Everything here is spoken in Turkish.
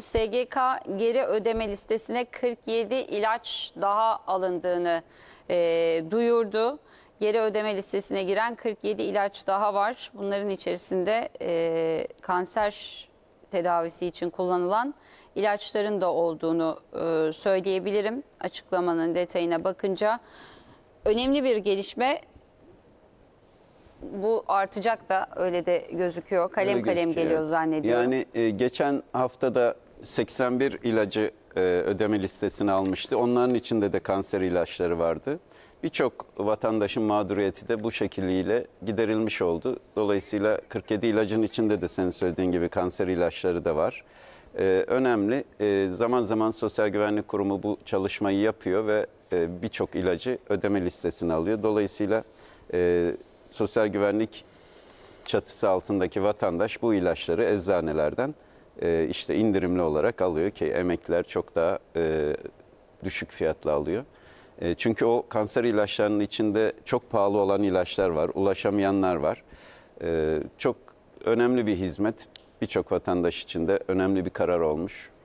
SGK geri ödeme listesine 47 ilaç daha alındığını e, duyurdu. Geri ödeme listesine giren 47 ilaç daha var. Bunların içerisinde e, kanser tedavisi için kullanılan ilaçların da olduğunu e, söyleyebilirim. Açıklamanın detayına bakınca önemli bir gelişme bu artacak da öyle de gözüküyor. Kalem öyle kalem gözüküyor. geliyor zannediyorum. Yani e, geçen haftada 81 ilacı e, ödeme listesine almıştı. Onların içinde de kanser ilaçları vardı. Birçok vatandaşın mağduriyeti de bu şekliyle giderilmiş oldu. Dolayısıyla 47 ilacın içinde de senin söylediğin gibi kanser ilaçları da var. E, önemli. E, zaman zaman Sosyal Güvenlik Kurumu bu çalışmayı yapıyor ve e, birçok ilacı ödeme listesine alıyor. Dolayısıyla e, sosyal güvenlik çatısı altındaki vatandaş bu ilaçları eczanelerden e, işte indirimli olarak alıyor ki emekliler çok daha e, düşük fiyatla alıyor. E, çünkü o kanser ilaçlarının içinde çok pahalı olan ilaçlar var, ulaşamayanlar var. E, çok önemli bir hizmet birçok vatandaş için de önemli bir karar olmuş.